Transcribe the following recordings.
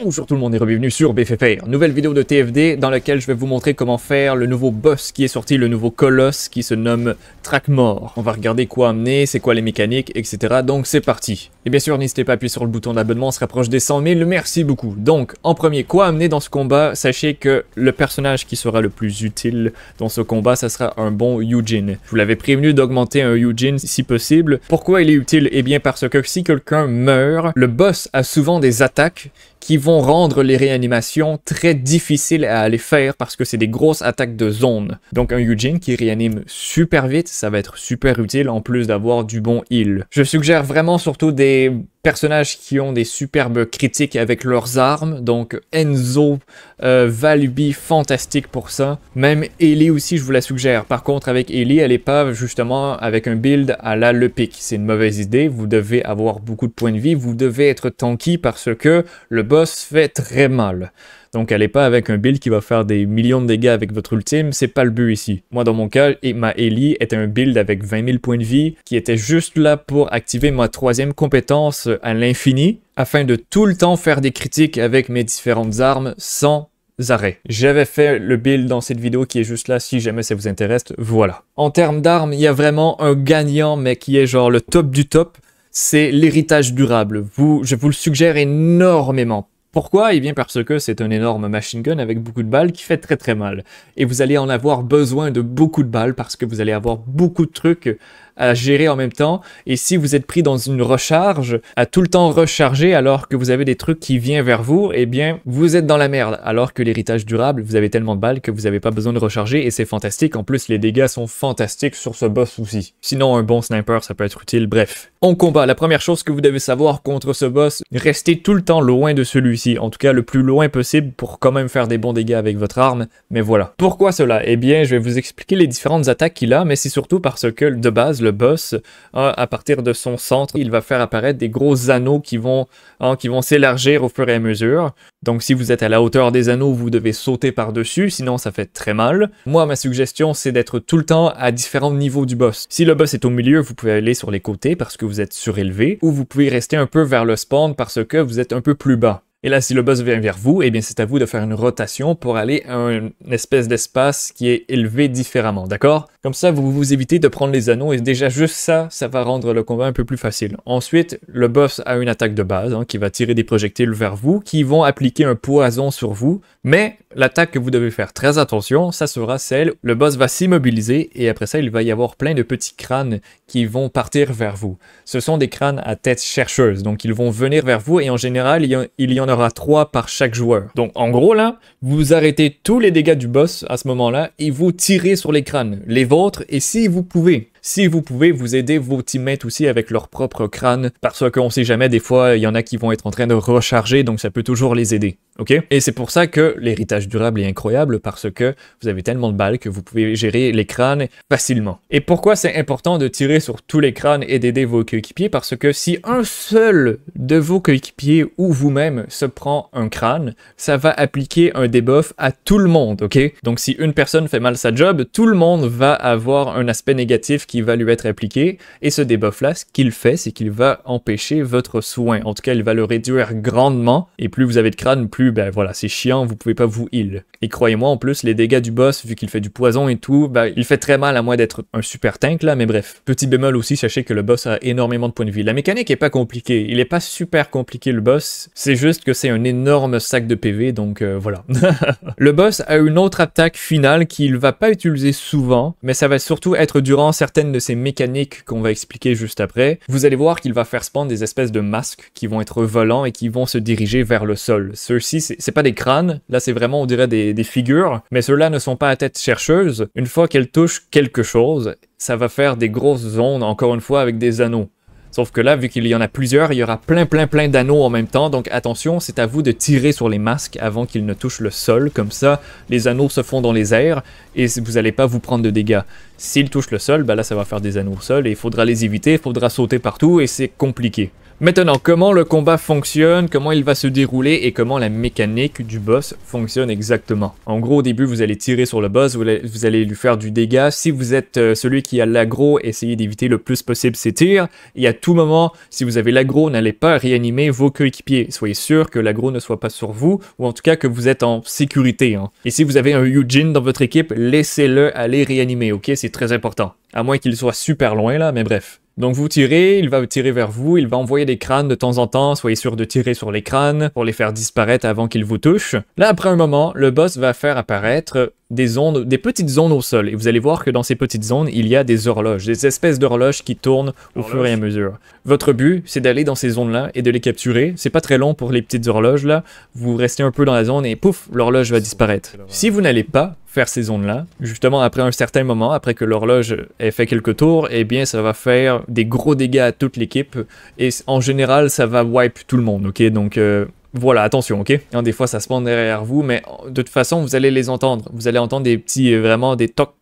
Bonjour tout le monde et bienvenue sur BFFR, nouvelle vidéo de TFD dans laquelle je vais vous montrer comment faire le nouveau boss qui est sorti, le nouveau colosse qui se nomme Trackmore. On va regarder quoi amener, c'est quoi les mécaniques, etc. Donc c'est parti. Et bien sûr n'hésitez pas à appuyer sur le bouton d'abonnement, on se rapproche des 100 000, merci beaucoup. Donc en premier, quoi amener dans ce combat Sachez que le personnage qui sera le plus utile dans ce combat, ça sera un bon Eugene. Je vous l'avais prévenu d'augmenter un Eugene si possible. Pourquoi il est utile Eh bien parce que si quelqu'un meurt, le boss a souvent des attaques qui vont rendre les réanimations très difficiles à aller faire parce que c'est des grosses attaques de zone. Donc un Eugene qui réanime super vite, ça va être super utile en plus d'avoir du bon heal. Je suggère vraiment surtout des personnages qui ont des superbes critiques avec leurs armes. Donc Enzo, euh, Valubi, fantastique pour ça. Même Ellie aussi, je vous la suggère. Par contre, avec Ellie, elle est pas justement avec un build à la Lepic. C'est une mauvaise idée. Vous devez avoir beaucoup de points de vie. Vous devez être tanky parce que le boss fait très mal. Donc allez pas avec un build qui va faire des millions de dégâts avec votre ultime, c'est pas le but ici. Moi dans mon cas, et ma Ellie était un build avec 20 000 points de vie qui était juste là pour activer ma troisième compétence à l'infini afin de tout le temps faire des critiques avec mes différentes armes sans arrêt. J'avais fait le build dans cette vidéo qui est juste là si jamais ça vous intéresse, voilà. En termes d'armes, il y a vraiment un gagnant mais qui est genre le top du top c'est l'héritage durable. je vous le suggère énormément. Pourquoi Eh bien parce que c'est un énorme machine gun avec beaucoup de balles qui fait très très mal. Et vous allez en avoir besoin de beaucoup de balles parce que vous allez avoir beaucoup de trucs à gérer en même temps. Et si vous êtes pris dans une recharge, à tout le temps recharger alors que vous avez des trucs qui viennent vers vous, eh bien, vous êtes dans la merde. Alors que l'héritage durable, vous avez tellement de balles que vous n'avez pas besoin de recharger et c'est fantastique. En plus, les dégâts sont fantastiques sur ce boss aussi. Sinon, un bon sniper, ça peut être utile. Bref. En combat. La première chose que vous devez savoir contre ce boss, restez tout le temps loin de celui-ci en tout cas le plus loin possible pour quand même faire des bons dégâts avec votre arme, mais voilà. Pourquoi cela Eh bien, je vais vous expliquer les différentes attaques qu'il a, mais c'est surtout parce que de base, le boss, hein, à partir de son centre, il va faire apparaître des gros anneaux qui vont, hein, qui vont s'élargir au fur et à mesure. Donc si vous êtes à la hauteur des anneaux, vous devez sauter par-dessus, sinon ça fait très mal. Moi, ma suggestion, c'est d'être tout le temps à différents niveaux du boss. Si le boss est au milieu, vous pouvez aller sur les côtés parce que vous êtes surélevé, ou vous pouvez rester un peu vers le spawn parce que vous êtes un peu plus bas. Et là, si le boss vient vers vous, eh bien, c'est à vous de faire une rotation pour aller à une espèce d'espace qui est élevé différemment, d'accord comme ça, vous vous évitez de prendre les anneaux et déjà juste ça, ça va rendre le combat un peu plus facile. Ensuite, le boss a une attaque de base hein, qui va tirer des projectiles vers vous qui vont appliquer un poison sur vous. Mais l'attaque que vous devez faire très attention, ça sera celle, le boss va s'immobiliser et après ça, il va y avoir plein de petits crânes qui vont partir vers vous. Ce sont des crânes à tête chercheuse, donc ils vont venir vers vous et en général, il y en aura trois par chaque joueur. Donc en gros là, vous arrêtez tous les dégâts du boss à ce moment-là et vous tirez sur les crânes. Les et si vous pouvez, si vous pouvez, vous aider vos teammates aussi avec leur propre crâne, parce qu'on sait jamais, des fois, il y en a qui vont être en train de recharger, donc ça peut toujours les aider. ok Et c'est pour ça que l'héritage durable est incroyable, parce que vous avez tellement de balles que vous pouvez gérer les crânes facilement. Et pourquoi c'est important de tirer sur tous les crânes et d'aider vos coéquipiers Parce que si un seul de vos coéquipiers ou vous-même se prend un crâne, ça va appliquer un debuff à tout le monde, ok Donc si une personne fait mal sa job, tout le monde va avoir un aspect négatif qui va lui être appliqué. Et ce debuff-là, ce qu'il fait, c'est qu'il va empêcher votre soin. En tout cas, il va le réduire grandement. Et plus vous avez de crâne, plus, ben voilà, c'est chiant, vous pouvez pas vous heal. Et croyez-moi, en plus, les dégâts du boss, vu qu'il fait du poison et tout, ben, il fait très mal à moins d'être un super tank là, mais bref. Petit bémol aussi, sachez que le boss a énormément de points de vie. La mécanique est pas compliquée. Il est pas super compliqué le boss. C'est juste que c'est un énorme sac de PV, donc euh, voilà. le boss a une autre attaque finale qu'il va pas utiliser souvent, mais ça va surtout être durant certaines de ces mécaniques qu'on va expliquer juste après, vous allez voir qu'il va faire spawn des espèces de masques qui vont être volants et qui vont se diriger vers le sol. Ceux-ci, c'est pas des crânes, là c'est vraiment on dirait des figures, mais ceux-là ne sont pas à tête chercheuse. Une fois qu'elles touchent quelque chose, ça va faire des grosses ondes, encore une fois, avec des anneaux. Sauf que là, vu qu'il y en a plusieurs, il y aura plein plein plein d'anneaux en même temps, donc attention, c'est à vous de tirer sur les masques avant qu'ils ne touchent le sol, comme ça les anneaux se font dans les airs et vous n'allez pas vous prendre de dégâts. S'ils touchent le sol, bah là ça va faire des anneaux au sol et il faudra les éviter, il faudra sauter partout et c'est compliqué. Maintenant, comment le combat fonctionne, comment il va se dérouler et comment la mécanique du boss fonctionne exactement. En gros, au début, vous allez tirer sur le boss, vous allez, lui faire du dégât. Si vous êtes euh, celui qui a l'aggro, essayez d'éviter le plus possible ses tirs. Et à tout moment, si vous avez l'aggro, n'allez pas réanimer vos coéquipiers. Soyez sûr que l'aggro ne soit pas sur vous, ou en tout cas que vous êtes en sécurité. Hein. Et si vous avez un Eugene dans votre équipe, laissez-le aller réanimer, ok? C'est très important. À moins qu'il soit super loin là, mais bref. Donc vous tirez, il va tirer vers vous, il va envoyer des crânes de temps en temps, soyez sûr de tirer sur les crânes pour les faire disparaître avant qu'ils vous touchent. Là, après un moment, le boss va faire apparaître des ondes, des petites zones au sol. Et vous allez voir que dans ces petites zones, il y a des horloges, des espèces d'horloges qui tournent au fur et à mesure. Votre but, c'est d'aller dans ces zones-là et de les capturer. C'est pas très long pour les petites horloges là. Vous restez un peu dans la zone et pouf, l'horloge va disparaître. Si vous n'allez pas, faire ces zones là Justement, après un certain moment, après que l'horloge ait fait quelques tours, eh bien, ça va faire des gros dégâts à toute l'équipe. Et en général, ça va wipe tout le monde, ok Donc... Euh, voilà, attention, ok hein, Des fois, ça se pend derrière vous, mais de toute façon, vous allez les entendre. Vous allez entendre des petits, euh, vraiment, des tocs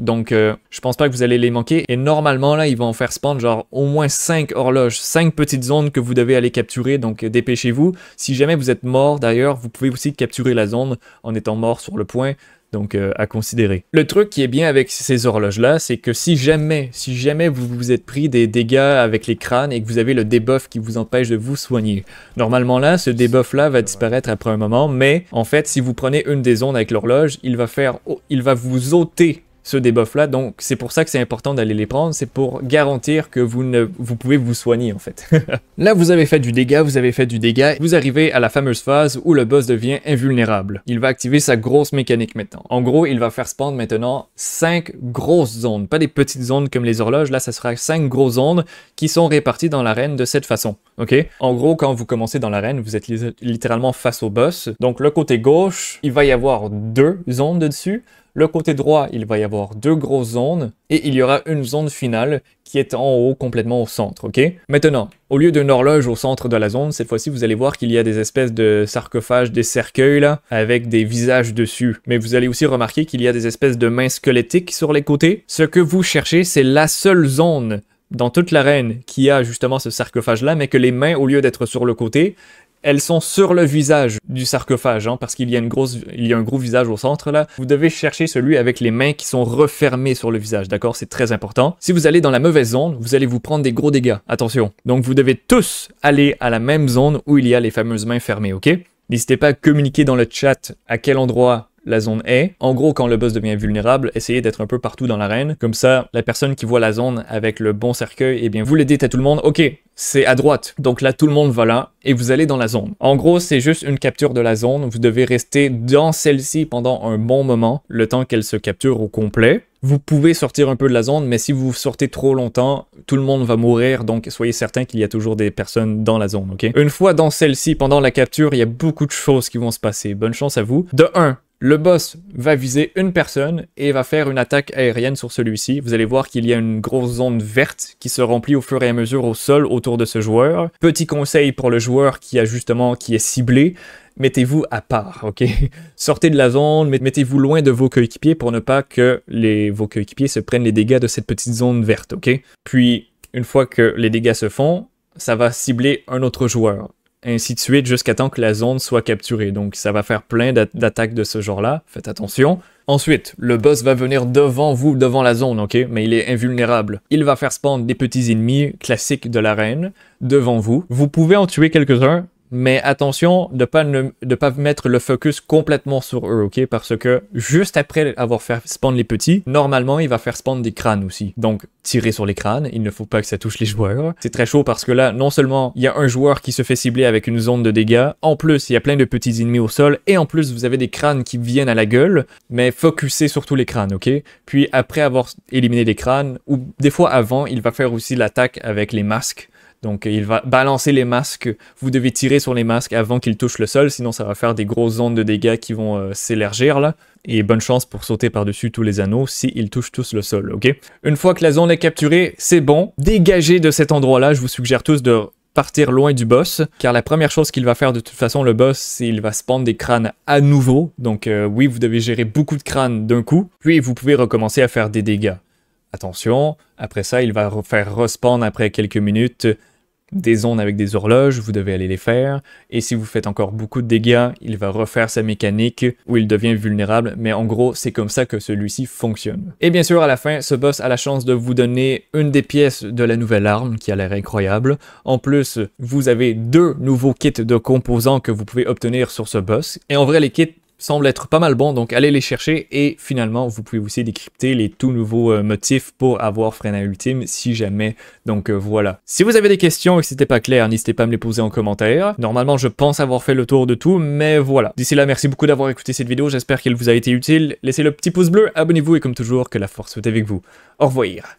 donc, euh, je pense pas que vous allez les manquer. Et normalement, là, ils vont faire spawn genre au moins 5 horloges, 5 petites zones que vous devez aller capturer. Donc, euh, dépêchez-vous. Si jamais vous êtes mort d'ailleurs, vous pouvez aussi capturer la zone en étant mort sur le point. Donc, euh, à considérer. Le truc qui est bien avec ces horloges-là, c'est que si jamais, si jamais vous vous êtes pris des dégâts avec les crânes et que vous avez le debuff qui vous empêche de vous soigner, normalement là, ce debuff-là va disparaître après un moment, mais en fait, si vous prenez une des zones avec l'horloge, il va faire, il va vous ôter ce debuff-là. Donc, c'est pour ça que c'est important d'aller les prendre. C'est pour garantir que vous, ne, vous pouvez vous soigner, en fait. Là, vous avez fait du dégât, vous avez fait du dégât. Vous arrivez à la fameuse phase où le boss devient invulnérable. Il va activer sa grosse mécanique maintenant. En gros, il va faire spawn maintenant cinq grosses zones. Pas des petites zones comme les horloges. Là, ça sera 5 grosses zones qui sont réparties dans l'arène de cette façon. OK? En gros, quand vous commencez dans l'arène, vous êtes littéralement face au boss. Donc, le côté gauche, il va y avoir deux zones dessus. Le côté droit, il va y avoir deux grosses zones et il y aura une zone finale qui est en haut complètement au centre, ok Maintenant, au lieu d'une horloge au centre de la zone, cette fois-ci vous allez voir qu'il y a des espèces de sarcophages, des cercueils là, avec des visages dessus. Mais vous allez aussi remarquer qu'il y a des espèces de mains squelettiques sur les côtés. Ce que vous cherchez, c'est la seule zone dans toute l'arène qui a justement ce sarcophage là, mais que les mains, au lieu d'être sur le côté, elles sont sur le visage du sarcophage, hein, parce qu'il y a une grosse, il y a un gros visage au centre là. Vous devez chercher celui avec les mains qui sont refermées sur le visage, d'accord C'est très important. Si vous allez dans la mauvaise zone, vous allez vous prendre des gros dégâts. Attention. Donc vous devez tous aller à la même zone où il y a les fameuses mains fermées, ok N'hésitez pas à communiquer dans le chat à quel endroit la zone est. En gros, quand le boss devient vulnérable, essayez d'être un peu partout dans l'arène. Comme ça, la personne qui voit la zone avec le bon cercueil, eh bien, vous le dites à tout le monde, ok, c'est à droite. Donc là, tout le monde va là et vous allez dans la zone. En gros, c'est juste une capture de la zone. Vous devez rester dans celle-ci pendant un bon moment, le temps qu'elle se capture au complet. Vous pouvez sortir un peu de la zone, mais si vous sortez trop longtemps, tout le monde va mourir, donc soyez certain qu'il y a toujours des personnes dans la zone, ok? Une fois dans celle-ci, pendant la capture, il y a beaucoup de choses qui vont se passer. Bonne chance à vous. De 1, le boss va viser une personne et va faire une attaque aérienne sur celui-ci. Vous allez voir qu'il y a une grosse zone verte qui se remplit au fur et à mesure au sol autour de ce joueur. Petit conseil pour le joueur qui a justement qui est ciblé, mettez-vous à part, ok Sortez de la zone, mettez-vous loin de vos coéquipiers pour ne pas que les, vos coéquipiers se prennent les dégâts de cette petite zone verte, ok Puis une fois que les dégâts se font, ça va cibler un autre joueur ainsi de suite, jusqu'à temps que la zone soit capturée. Donc ça va faire plein d'attaques de ce genre-là, faites attention. Ensuite, le boss va venir devant vous, devant la zone, ok, mais il est invulnérable. Il va faire spawn des petits ennemis classiques de l'arène devant vous. Vous pouvez en tuer quelques-uns, mais attention de pas ne pas mettre le focus complètement sur eux, ok Parce que juste après avoir fait spawn les petits, normalement il va faire spawn des crânes aussi. Donc tirer sur les crânes, il ne faut pas que ça touche les joueurs. C'est très chaud parce que là, non seulement il y a un joueur qui se fait cibler avec une zone de dégâts, en plus il y a plein de petits ennemis au sol, et en plus vous avez des crânes qui viennent à la gueule, mais focussez surtout les crânes, ok Puis après avoir éliminé les crânes, ou des fois avant, il va faire aussi l'attaque avec les masques donc, euh, il va balancer les masques. Vous devez tirer sur les masques avant qu'ils touchent le sol, sinon ça va faire des grosses ondes de dégâts qui vont euh, s'élargir là. Et bonne chance pour sauter par-dessus tous les anneaux s'ils touchent tous le sol, ok Une fois que la zone est capturée, c'est bon. Dégagez de cet endroit-là. Je vous suggère tous de partir loin du boss, car la première chose qu'il va faire de toute façon, le boss, c'est il va spawn des crânes à nouveau. Donc euh, oui, vous devez gérer beaucoup de crânes d'un coup, puis vous pouvez recommencer à faire des dégâts. Attention, après ça, il va faire respawn après quelques minutes des ondes avec des horloges, vous devez aller les faire, et si vous faites encore beaucoup de dégâts, il va refaire sa mécanique où il devient vulnérable, mais en gros, c'est comme ça que celui-ci fonctionne. Et bien sûr, à la fin, ce boss a la chance de vous donner une des pièces de la nouvelle arme qui a l'air incroyable. En plus, vous avez deux nouveaux kits de composants que vous pouvez obtenir sur ce boss, et en vrai, les kits semble être pas mal bon donc allez les chercher. Et finalement, vous pouvez aussi décrypter les tout nouveaux euh, motifs pour avoir Frena Ultime si jamais. Donc euh, voilà. Si vous avez des questions et que c'était pas clair, n'hésitez pas à me les poser en commentaire. Normalement, je pense avoir fait le tour de tout, mais voilà. D'ici là, merci beaucoup d'avoir écouté cette vidéo. J'espère qu'elle vous a été utile. Laissez le petit pouce bleu, abonnez-vous et comme toujours, que la force soit avec vous. Au revoir.